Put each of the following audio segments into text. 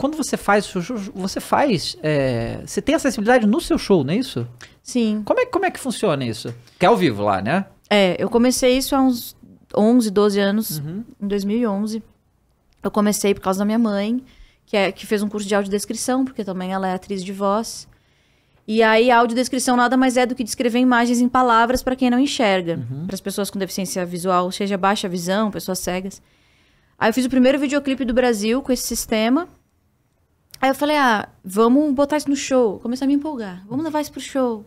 quando você faz show, você faz. É, você tem acessibilidade no seu show, não é isso? Sim. Como é, como é que funciona isso? Que é ao vivo lá, né? É, eu comecei isso há uns 11, 12 anos, uhum. em 2011. Eu comecei por causa da minha mãe, que, é, que fez um curso de audiodescrição, porque também ela é atriz de voz. E aí, a audiodescrição nada mais é do que descrever imagens em palavras para quem não enxerga. Uhum. Para as pessoas com deficiência visual, seja baixa visão, pessoas cegas. Aí eu fiz o primeiro videoclipe do Brasil com esse sistema. Aí eu falei, ah, vamos botar isso no show. começar a me empolgar. Vamos levar isso pro show.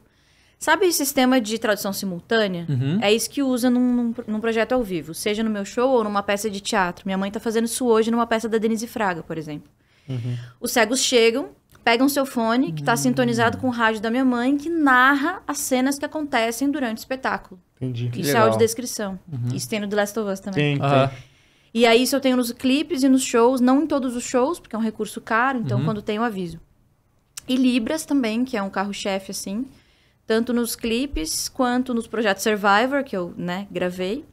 Sabe o sistema de tradução simultânea? Uhum. É isso que usa num, num, num, projeto ao vivo, seja no meu show ou numa peça de teatro. Minha mãe tá fazendo isso hoje numa peça da Denise Fraga, por exemplo. Uhum. Os cegos chegam, pegam seu fone, que está uhum. sintonizado com o rádio da minha mãe, que narra as cenas que acontecem durante o espetáculo. Entendi. Isso é audiodescrição. Uhum. Isso tem no The Last of Us também. Tem, tem. E aí isso eu tenho nos clipes e nos shows, não em todos os shows, porque é um recurso caro, então uhum. quando tem eu aviso. E Libras também, que é um carro-chefe, assim, tanto nos clipes quanto nos projetos Survivor, que eu, né, gravei,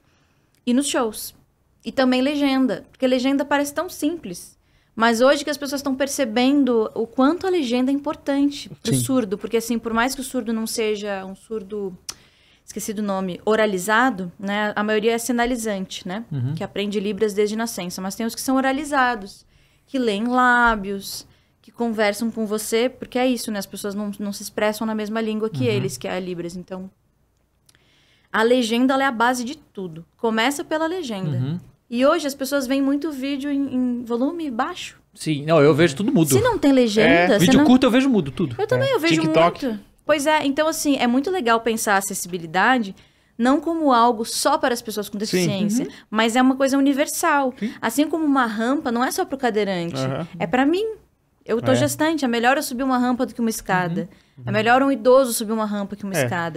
e nos shows. E também legenda, porque legenda parece tão simples. Mas hoje que as pessoas estão percebendo o quanto a legenda é importante pro Sim. surdo, porque assim, por mais que o surdo não seja um surdo esqueci do nome, oralizado, né? A maioria é sinalizante, né? Uhum. Que aprende Libras desde nascença, mas tem os que são oralizados, que leem lábios, que conversam com você, porque é isso, né? As pessoas não, não se expressam na mesma língua que uhum. eles, que é a Libras. Então, a legenda é a base de tudo. Começa pela legenda. Uhum. E hoje as pessoas veem muito vídeo em, em, volume baixo. Sim, não, eu vejo tudo mudo. Se não tem legenda. É. Vídeo não... curto eu vejo mudo, tudo. Eu também, é. eu vejo TikTok. muito. Pois é, então assim, é muito legal pensar a acessibilidade não como algo só para as pessoas com deficiência, uhum. mas é uma coisa universal. Sim. Assim como uma rampa não é só para o cadeirante, uhum. é para mim. Eu estou é. gestante, é melhor eu subir uma rampa do que uma uhum. escada. É uhum. É melhor um idoso subir uma rampa que uma é. escada.